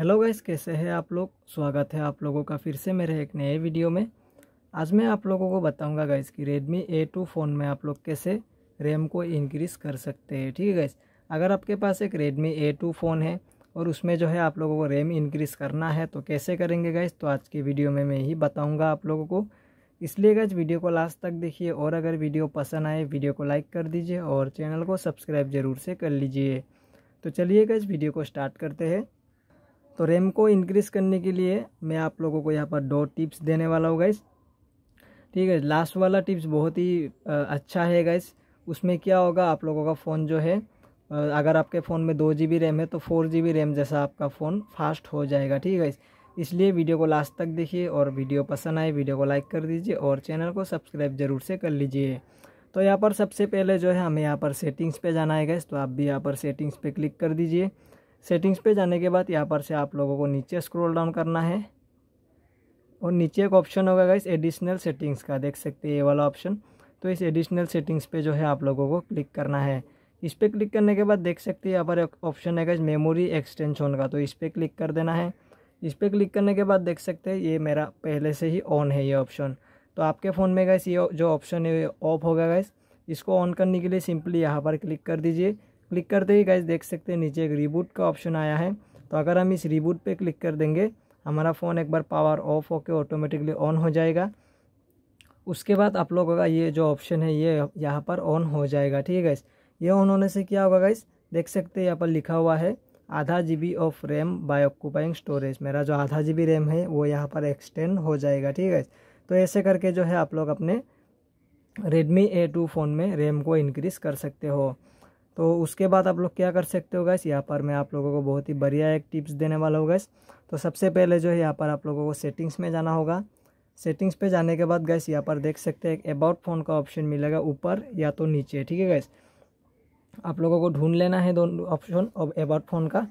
hello guys कैसे हैं आप लोग स्वागत है आप लोगों का फिर से मेरे एक नए वीडियो में आज मैं आप लोगों को बताऊंगा गाइस कि Redmi A2 फ़ोन में आप लोग कैसे रैम को इंक्रीज़ कर सकते हैं ठीक है गाइस अगर आपके पास एक Redmi A2 फ़ोन है और उसमें जो है आप लोगों को रैम इंक्रीज़ करना है तो कैसे करेंगे गाइस तो आज की वीडियो में मैं यही बताऊँगा आप लोगों को इसलिए गाइज वीडियो को लास्ट तक देखिए और अगर वीडियो पसंद आए वीडियो को लाइक कर दीजिए और चैनल को सब्सक्राइब ज़रूर से कर लीजिए तो चलिए गाइज वीडियो को स्टार्ट करते हैं तो रैम को इंक्रीज करने के लिए मैं आप लोगों को यहाँ पर दो टिप्स देने वाला हूँ गाइस ठीक है लास्ट वाला टिप्स बहुत ही अच्छा है गाइस उसमें क्या होगा आप लोगों का फ़ोन जो है अगर आपके फ़ोन में दो जी बी रैम है तो फोर जी बी रैम जैसा आपका फ़ोन फास्ट हो जाएगा ठीक है इसलिए वीडियो को लास्ट तक देखिए और वीडियो पसंद आए वीडियो को लाइक कर दीजिए और चैनल को सब्सक्राइब ज़रूर से कर लीजिए तो यहाँ पर सबसे पहले जो है हमें यहाँ पर सेटिंग्स पर जाना है गैस तो आप भी यहाँ पर सेटिंग्स पर क्लिक कर दीजिए सेटिंग्स पे जाने के बाद यहाँ पर से आप लोगों को नीचे स्क्रॉल डाउन करना है और नीचे एक ऑप्शन होगा गाइस एडिशनल सेटिंग्स का देख सकते हैं ये वाला ऑप्शन तो इस एडिशनल सेटिंग्स पे जो है आप लोगों को क्लिक करना है इस पर क्लिक करने के बाद देख सकते हैं यहाँ पर एक ऑप्शन है गाइस मेमोरी एक्सटेंशन का तो इस पर क्लिक कर देना है इस पर क्लिक करने के बाद देख सकते हैं ये मेरा पहले से ही ऑन है ये ऑप्शन तो आपके फ़ोन में गैस ये जो ऑप्शन है ऑफ होगा गैस इसको ऑन करने के लिए सिंपली यहाँ पर क्लिक कर दीजिए क्लिक करते ही गाइज देख सकते हैं नीचे एक रिबूट का ऑप्शन आया है तो अगर हम इस रिबूट पे क्लिक कर देंगे हमारा फ़ोन एक बार पावर ऑफ होकर ऑटोमेटिकली ऑन हो जाएगा उसके बाद आप लोगों का ये जो ऑप्शन है ये यहाँ पर ऑन हो जाएगा ठीक है गाइस ये ऑन होने से क्या होगा गाइस देख सकते हैं यहाँ पर लिखा हुआ है आधा G of RAM by occupying storage मेरा जो आधा जी रैम है वो यहाँ पर एक्सटेंड हो जाएगा ठीक है तो ऐसे करके जो है आप लोग अपने रेडमी ए फ़ोन में रैम को इनक्रीज़ कर सकते हो तो उसके बाद आप लोग क्या कर सकते हो गैस यहाँ पर मैं आप लोगों को बहुत ही बढ़िया एक टिप्स देने वाला हूँ गैस तो सबसे पहले जो है यहाँ पर आप लोगों को सेटिंग्स में जाना होगा सेटिंग्स पे जाने के बाद गैस यहाँ पर देख सकते हैं अबाउट फ़ोन का ऑप्शन मिलेगा ऊपर या तो नीचे ठीक है गैस आप लोगों को ढूंढ लेना है दोनों ऑप्शन और अबाउट फ़ोन का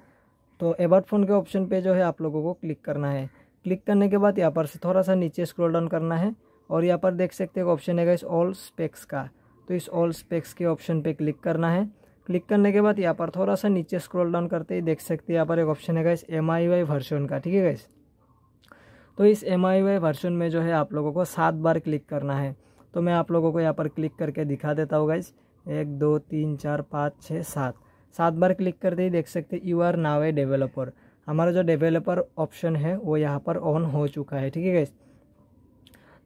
तो अबाउट फ़ोन के ऑप्शन पर जो है आप लोगों को क्लिक करना है क्लिक करने के बाद यहाँ पर से थोड़ा सा नीचे स्क्रोल डाउन करना है और यहाँ पर देख सकते हैं ऑप्शन है गैस ऑल स्पेक्स का तो इस ऑल स्पेक्स के ऑप्शन पर क्लिक करना है क्लिक करने के बाद यहाँ पर थोड़ा सा नीचे स्क्रॉल डाउन करते ही देख सकते हैं यहाँ पर एक ऑप्शन है guys M I Y version का ठीक है गैस तो इस एम आई वाई वर्जन में जो है आप लोगों को सात बार क्लिक करना है तो मैं आप लोगों को यहाँ पर क्लिक करके दिखा देता हूँ गैस एक दो तीन चार पाँच छः सात सात बार क्लिक करते ही देख सकते you are now a developer हमारा जो डेवलपर ऑप्शन है वो यहाँ पर ऑन हो चुका है ठीक है गैस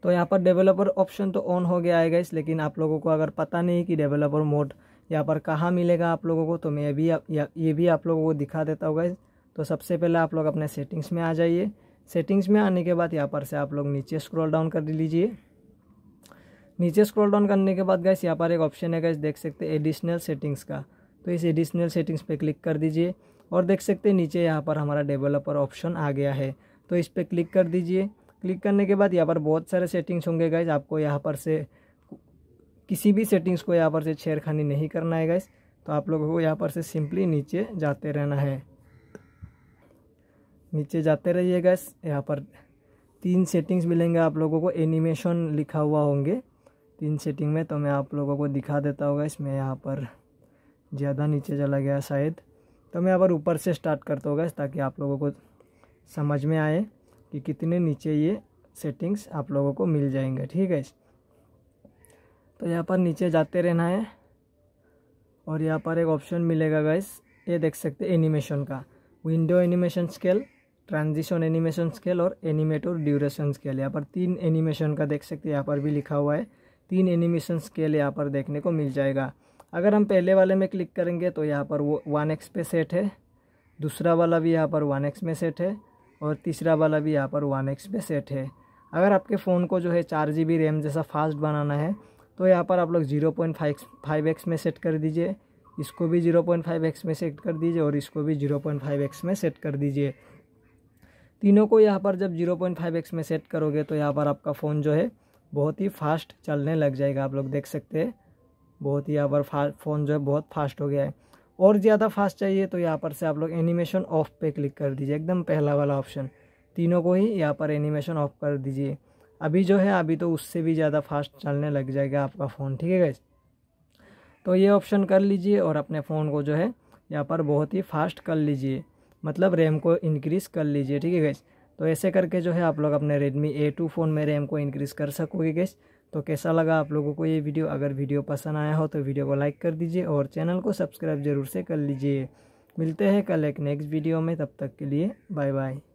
तो यहाँ पर डेवलपर ऑप्शन तो ऑन हो गया है गैस लेकिन आप लोगों को अगर पता नहीं कि डेवलपर मोड यहाँ पर कहाँ मिलेगा आप लोगों को तो मैं भी ये भी आप लोगों को दिखा देता हूँ गाइज तो सबसे पहले आप लोग अपने सेटिंग्स में आ जाइए सेटिंग्स में आने के बाद यहाँ पर से आप लोग नीचे स्क्रॉल डाउन कर लीजिए नीचे स्क्रॉल डाउन करने के बाद गैस यहाँ पर एक ऑप्शन है गैस देख सकते हैं एडिशनल सेटिंग्स का तो इस एडिशनल सेटिंग्स पे क्लिक कर दीजिए और देख सकते हैं नीचे यहाँ पर हमारा डेवलपर ऑप्शन आ गया है तो इस पर क्लिक कर दीजिए क्लिक करने के बाद यहाँ पर बहुत सारे सेटिंग्स होंगे गैस आपको यहाँ पर से किसी भी सेटिंग्स को यहाँ पर से छेड़खानी नहीं करना है गाइस तो आप लोगों को यहाँ पर से सिंपली नीचे जाते रहना है नीचे जाते रहिए गैस यहाँ पर तीन सेटिंग्स मिलेंगे आप लोगों को एनिमेशन लिखा हुआ होंगे तीन सेटिंग में तो मैं आप लोगों को दिखा देता होगा इसमें यहाँ पर ज़्यादा नीचे चला गया शायद तो मैं यहाँ पर ऊपर से स्टार्ट करता होगा ताकि आप लोगों को समझ में आए कि कितने नीचे ये सेटिंग्स आप लोगों को मिल जाएंगे ठीक है तो यहाँ पर नीचे जाते रहना है और यहाँ पर एक ऑप्शन मिलेगा गैस ये देख सकते एनिमेशन का window animation scale transition animation scale और एनिमेटर ड्यूरेशन स्केल यहाँ पर तीन एनिमेशन का देख सकते हैं यहाँ पर भी लिखा हुआ है तीन एनिमेशन स्केल यहाँ पर देखने को मिल जाएगा अगर हम पहले वाले में क्लिक करेंगे तो यहाँ पर वो वन एक्स पे सेट है दूसरा वाला भी यहाँ पर वन एक्स में सेट है और तीसरा वाला भी यहाँ पर वन एक्स पे सेट है अगर आपके फ़ोन को जो है चार जी बी रैम जैसा फास्ट बनाना है तो यहाँ पर आप लोग zero point five five x में सेट कर दीजिए इसको भी जीरो पॉइंट फाइव एक्स में सेट कर दीजिए और इसको भी जीरो पॉइंट फाइव एक्स में सेट कर दीजिए तीनों को यहाँ पर जब जीरो पॉइंट फाइव एक्स में सेट करोगे तो यहाँ पर आपका फ़ोन जो है बहुत ही फास्ट चलने लग जाएगा आप लोग देख सकते हैं बहुत ही यहाँ पर फ़ोन जो है बहुत फास्ट हो गया है और ज़्यादा फास्ट चाहिए तो यहाँ पर से आप लोग एनिमेशन ऑफ पे क्लिक कर दीजिए एकदम पहला वाला ऑप्शन तीनों को ही यहाँ पर एनिमेशन ऑफ कर दीजिए अभी जो है अभी तो उससे भी ज़्यादा फास्ट चलने लग जाएगा आपका फ़ोन ठीक है गैस तो ये ऑप्शन कर लीजिए और अपने फ़ोन को जो है यहाँ पर बहुत ही फास्ट कर लीजिए मतलब रैम को इनक्रीज़ कर लीजिए ठीक है गैस तो ऐसे करके जो है आप लोग अपने रेडमी ए टू फ़ोन में रैम को इंक्रीज़ कर सकोगे गैस तो कैसा लगा आप लोगों को ये वीडियो अगर वीडियो पसंद आया हो तो वीडियो को लाइक कर दीजिए और चैनल को सब्सक्राइब ज़रूर से कर लीजिए मिलते हैं कल एक नेक्स्ट वीडियो में तब तक के लिए बाय बाय